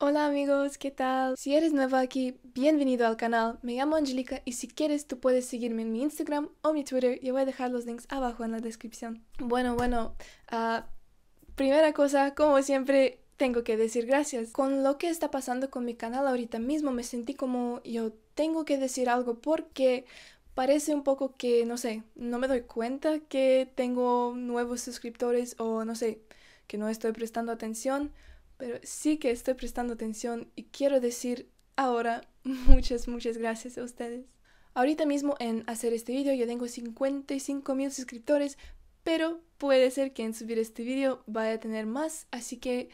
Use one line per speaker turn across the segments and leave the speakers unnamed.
Hola amigos, ¿qué tal? Si eres nuevo aquí, bienvenido al canal. Me llamo Angelica y si quieres tú puedes seguirme en mi Instagram o mi Twitter. Yo voy a dejar los links abajo en la descripción. Bueno, bueno, ah, primera cosa, como siempre, tengo que decir gracias. Con lo que está pasando con mi canal ahorita mismo me sentí como yo tengo que decir algo porque parece un poco que, no sé, no me doy cuenta que tengo nuevos suscriptores o no sé, que no estoy prestando atención pero sí que estoy prestando atención y quiero decir ahora muchas, muchas gracias a ustedes. Ahorita mismo en hacer este vídeo yo tengo 55 mil suscriptores, pero puede ser que en subir este vídeo vaya a tener más, así que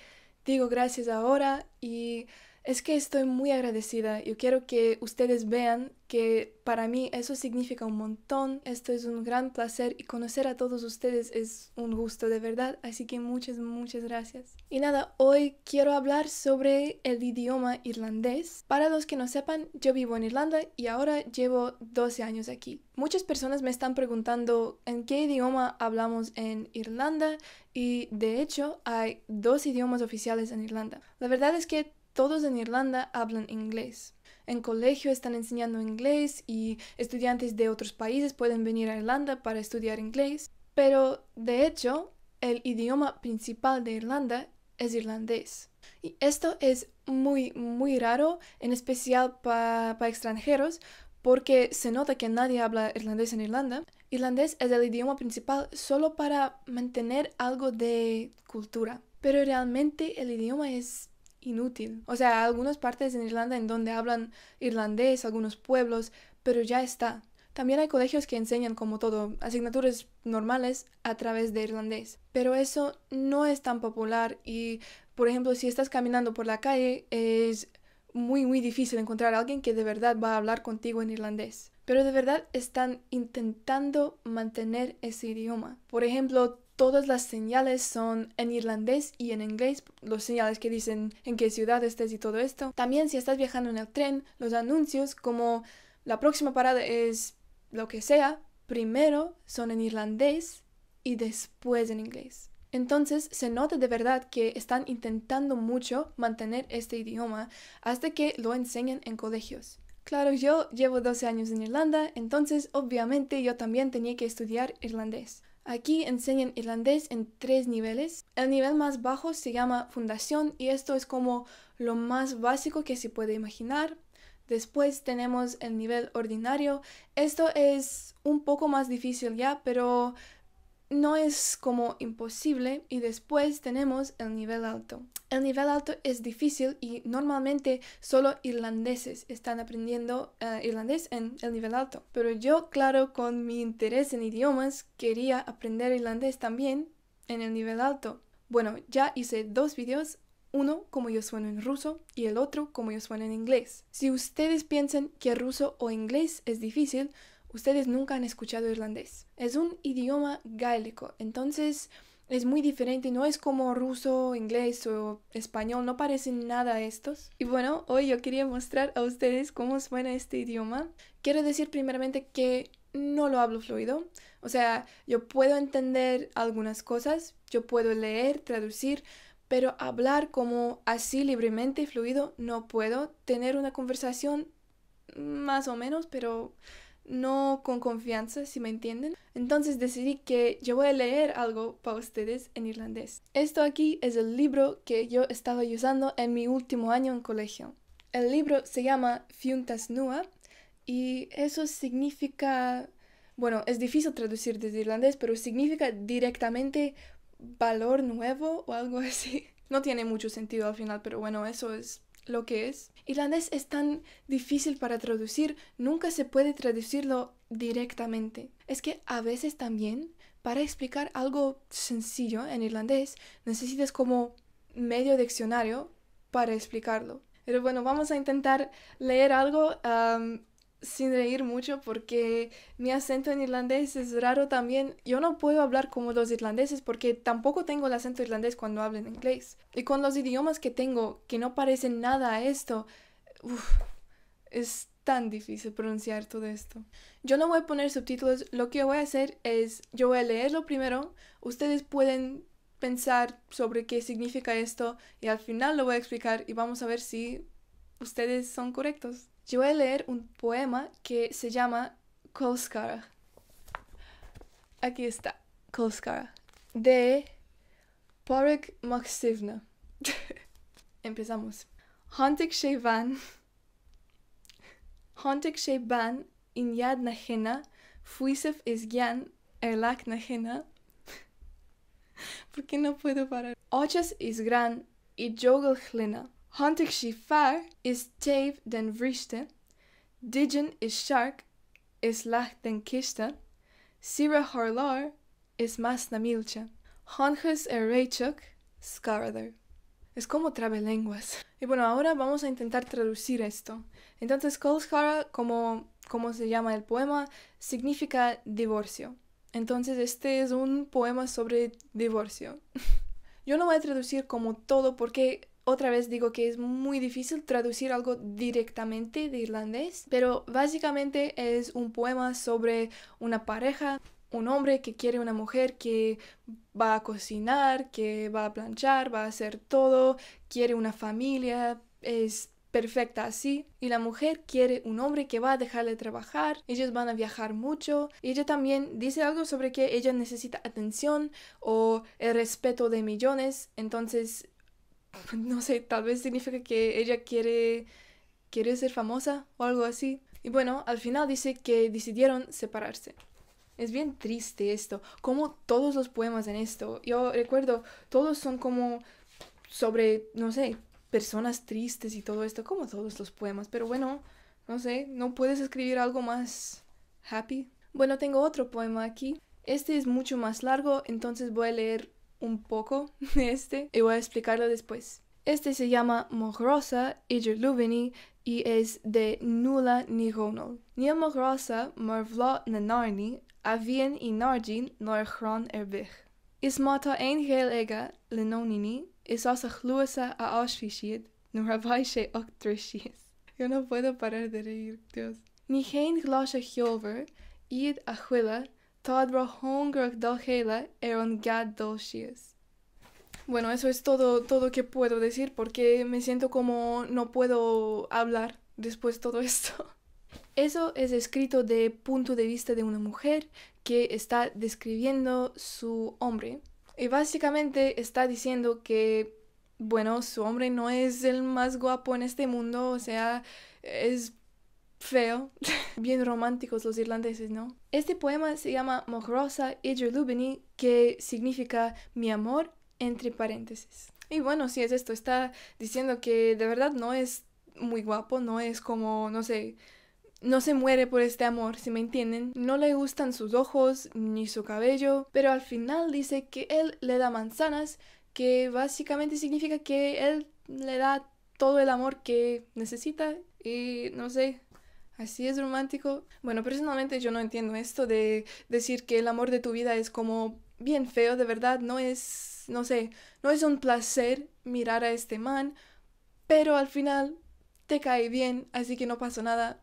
digo gracias ahora y es que estoy muy agradecida. Yo quiero que ustedes vean que para mí eso significa un montón. Esto es un gran placer y conocer a todos ustedes es un gusto de verdad. Así que muchas, muchas gracias. Y nada, hoy quiero hablar sobre el idioma irlandés. Para los que no sepan, yo vivo en Irlanda y ahora llevo 12 años aquí. Muchas personas me están preguntando en qué idioma hablamos en Irlanda y de hecho hay dos idiomas oficiales en Irlanda. La verdad es que todos en Irlanda hablan inglés. En colegio están enseñando inglés y estudiantes de otros países pueden venir a Irlanda para estudiar inglés, pero de hecho el idioma principal de Irlanda es irlandés. Y esto es muy, muy raro, en especial para extranjeros, porque se nota que nadie habla irlandés en Irlanda. Irlandés es el idioma principal solo para mantener algo de cultura, pero realmente el idioma es inútil. O sea, algunas partes en Irlanda en donde hablan irlandés, algunos pueblos, pero ya está. También hay colegios que enseñan, como todo, asignaturas normales a través de irlandés. Pero eso no es tan popular y, por ejemplo, si estás caminando por la calle, es muy, muy difícil encontrar a alguien que de verdad va a hablar contigo en irlandés. Pero de verdad están intentando mantener ese idioma. Por ejemplo, todas las señales son en irlandés y en inglés, los señales que dicen en qué ciudad estés y todo esto. También si estás viajando en el tren, los anuncios como la próxima parada es lo que sea, primero son en irlandés y después en inglés. Entonces se nota de verdad que están intentando mucho mantener este idioma hasta que lo enseñen en colegios. Claro, yo llevo 12 años en Irlanda, entonces obviamente yo también tenía que estudiar irlandés. Aquí enseñan irlandés en tres niveles. El nivel más bajo se llama fundación y esto es como lo más básico que se puede imaginar. Después tenemos el nivel ordinario. Esto es un poco más difícil ya, pero no es como imposible y después tenemos el nivel alto. El nivel alto es difícil y normalmente solo irlandeses están aprendiendo eh, irlandés en el nivel alto. Pero yo, claro, con mi interés en idiomas, quería aprender irlandés también en el nivel alto. Bueno, ya hice dos vídeos uno como yo sueno en ruso y el otro como yo sueno en inglés. Si ustedes piensan que ruso o inglés es difícil, ustedes nunca han escuchado irlandés. Es un idioma gaélico, entonces es muy diferente, no es como ruso, inglés o español, no parecen nada a estos. Y bueno, hoy yo quería mostrar a ustedes cómo suena este idioma. Quiero decir primeramente que no lo hablo fluido, o sea, yo puedo entender algunas cosas, yo puedo leer, traducir, pero hablar como así libremente y fluido no puedo. Tener una conversación más o menos, pero no con confianza, si me entienden. Entonces decidí que yo voy a leer algo para ustedes en irlandés. Esto aquí es el libro que yo estaba usando en mi último año en colegio. El libro se llama Fiuntas Nua y eso significa, bueno, es difícil traducir desde irlandés, pero significa directamente valor nuevo o algo así. No tiene mucho sentido al final, pero bueno, eso es lo que es. Irlandés es tan difícil para traducir, nunca se puede traducirlo directamente. Es que a veces también, para explicar algo sencillo en irlandés, necesitas como medio diccionario para explicarlo. Pero bueno, vamos a intentar leer algo sin reír mucho porque mi acento en irlandés es raro también. Yo no puedo hablar como los irlandeses porque tampoco tengo el acento irlandés cuando hablo en inglés. Y con los idiomas que tengo que no parecen nada a esto, es tan difícil pronunciar todo esto. Yo no voy a poner subtítulos, lo que voy a hacer es, yo voy a leerlo primero, ustedes pueden pensar sobre qué significa esto y al final lo voy a explicar y vamos a ver si ustedes son correctos. Yo voy a leer un poema que se llama Kolskara. Aquí está, Kolskara, de Porek Maksivna. Empezamos. Hontek Shevan. Hontek Shevan in yad fuisev fuisef gyan, erlak najena. ¿Por qué no puedo parar? Ochas is gran y jogal Hantikshifar Shifar is den vrichte, digen is shark, is lacht den kiste, Sira horlor is más na Honjes er Es como lenguas. Y bueno, ahora vamos a intentar traducir esto. Entonces, Kolskara, como, como se llama el poema, significa divorcio. Entonces, este es un poema sobre divorcio. Yo no voy a traducir como todo porque otra vez digo que es muy difícil traducir algo directamente de irlandés, pero básicamente es un poema sobre una pareja, un hombre que quiere una mujer que va a cocinar, que va a planchar, va a hacer todo, quiere una familia, es perfecta así y la mujer quiere un hombre que va a dejar de trabajar, ellos van a viajar mucho, y ella también dice algo sobre que ella necesita atención o el respeto de millones, entonces no sé, tal vez significa que ella quiere, quiere ser famosa o algo así. Y bueno, al final dice que decidieron separarse. Es bien triste esto, como todos los poemas en esto. Yo recuerdo, todos son como sobre, no sé, personas tristes y todo esto, como todos los poemas. Pero bueno, no sé, ¿no puedes escribir algo más happy? Bueno, tengo otro poema aquí. Este es mucho más largo, entonces voy a leer un poco de este y voy a explicarlo después. Este se llama Mogrosa Ijerluveni y es de Nula Ni a Mogrosa Marvla Nanarni Avien y Nargin Norchron Erbich. Ismata Engel Ega Lenonini is asa Chluesa a norabai Nuravaishe Octrishis. Yo no puedo parar de reír, Dios. Ni hein glasje hjover id Achwila Eron Gad Bueno, eso es todo, todo que puedo decir porque me siento como no puedo hablar después de todo esto. Eso es escrito de punto de vista de una mujer que está describiendo su hombre. Y básicamente está diciendo que, bueno, su hombre no es el más guapo en este mundo, o sea, es feo. Bien románticos los irlandeses, ¿no? Este poema se llama Mohrosa Lubini, que significa mi amor entre paréntesis. Y bueno, si es esto, está diciendo que de verdad no es muy guapo, no es como, no sé, no se muere por este amor, si me entienden. No le gustan sus ojos ni su cabello, pero al final dice que él le da manzanas, que básicamente significa que él le da todo el amor que necesita y no sé, Así es romántico. Bueno, personalmente yo no entiendo esto de decir que el amor de tu vida es como bien feo, de verdad, no es, no sé, no es un placer mirar a este man, pero al final te cae bien, así que no pasó nada.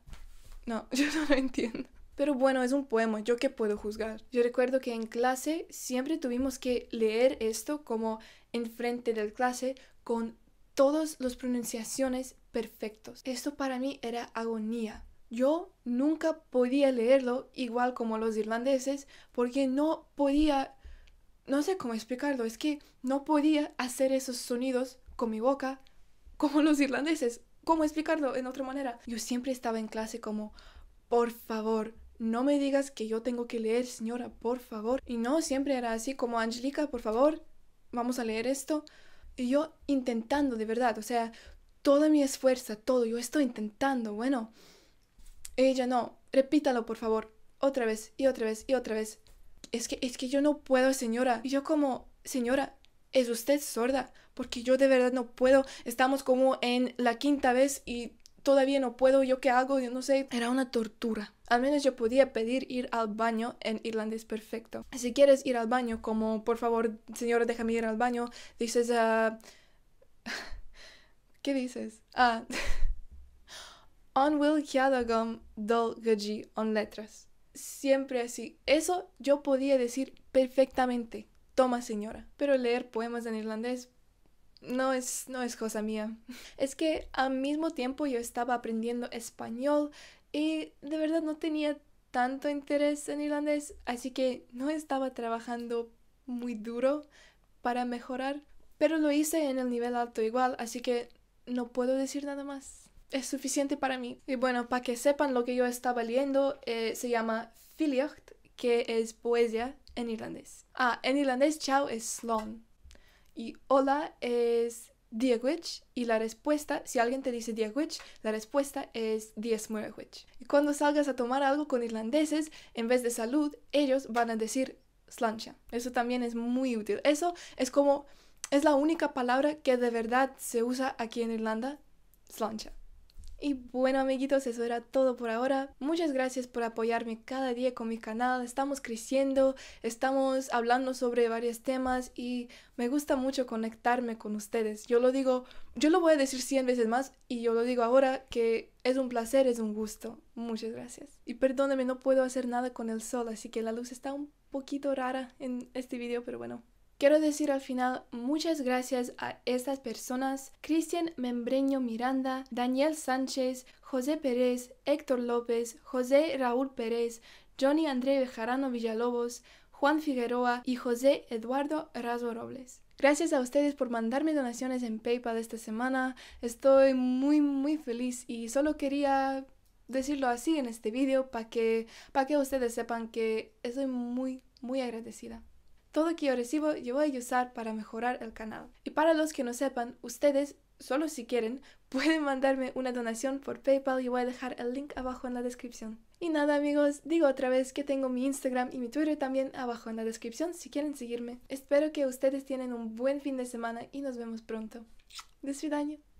No, yo no lo entiendo. Pero bueno, es un poema, yo qué puedo juzgar. Yo recuerdo que en clase siempre tuvimos que leer esto como enfrente del clase con todas las pronunciaciones perfectos. Esto para mí era agonía. Yo nunca podía leerlo igual como los irlandeses porque no podía, no sé cómo explicarlo, es que no podía hacer esos sonidos con mi boca como los irlandeses. ¿Cómo explicarlo en otra manera? Yo siempre estaba en clase como, por favor, no me digas que yo tengo que leer, señora, por favor. Y no, siempre era así como, Angelica, por favor, vamos a leer esto. Y yo intentando, de verdad, o sea, toda mi esfuerzo, todo, yo estoy intentando, bueno. Ella no, repítalo por favor, otra vez y otra vez y otra vez. Es que, es que yo no puedo, señora. Y yo como, señora, ¿es usted sorda? Porque yo de verdad no puedo. Estamos como en la quinta vez y todavía no puedo, yo qué hago, yo no sé. Era una tortura. Al menos yo podía pedir ir al baño en irlandés perfecto. Si quieres ir al baño, como por favor, señora, déjame ir al baño, dices, ah, ¿qué dices? Ah. On Will Yadagum Dol Gaji on letras. Siempre así. Eso yo podía decir perfectamente. Toma, señora. Pero leer poemas en irlandés no es, no es cosa mía. Es que al mismo tiempo yo estaba aprendiendo español y de verdad no tenía tanto interés en irlandés, así que no estaba trabajando muy duro para mejorar, pero lo hice en el nivel alto igual, así que no puedo decir nada más es suficiente para mí. Y bueno, para que sepan lo que yo estaba leyendo, eh, se llama Filiocht, que es poesía en irlandés. Ah, en irlandés chao es slon. y hola es Diegwich y la respuesta, si alguien te dice Diegwich, la respuesta es Diezmuerwich. Y cuando salgas a tomar algo con irlandeses, en vez de salud, ellos van a decir slancha. Eso también es muy útil. Eso es como, es la única palabra que de verdad se usa aquí en Irlanda, slancha. Y bueno amiguitos, eso era todo por ahora. Muchas gracias por apoyarme cada día con mi canal. Estamos creciendo, estamos hablando sobre varios temas y me gusta mucho conectarme con ustedes. Yo lo digo, yo lo voy a decir 100 veces más y yo lo digo ahora que es un placer, es un gusto. Muchas gracias. Y perdóneme no puedo hacer nada con el sol, así que la luz está un poquito rara en este video, pero bueno, Quiero decir al final muchas gracias a estas personas, Cristian Membreño Miranda, Daniel Sánchez, José Pérez, Héctor López, José Raúl Pérez, Johnny André Bejarano Villalobos, Juan Figueroa y José Eduardo Razo Robles. Gracias a ustedes por mandarme donaciones en PayPal esta semana. Estoy muy muy feliz y solo quería decirlo así en este video para que, que ustedes sepan que estoy muy muy agradecida. Todo que yo recibo yo voy a usar para mejorar el canal. Y para los que no sepan, ustedes, solo si quieren, pueden mandarme una donación por PayPal y voy a dejar el link abajo en la descripción. Y nada amigos, digo otra vez que tengo mi Instagram y mi Twitter también abajo en la descripción si quieren seguirme. Espero que ustedes tienen un buen fin de semana y nos vemos pronto. ¡Despidaño!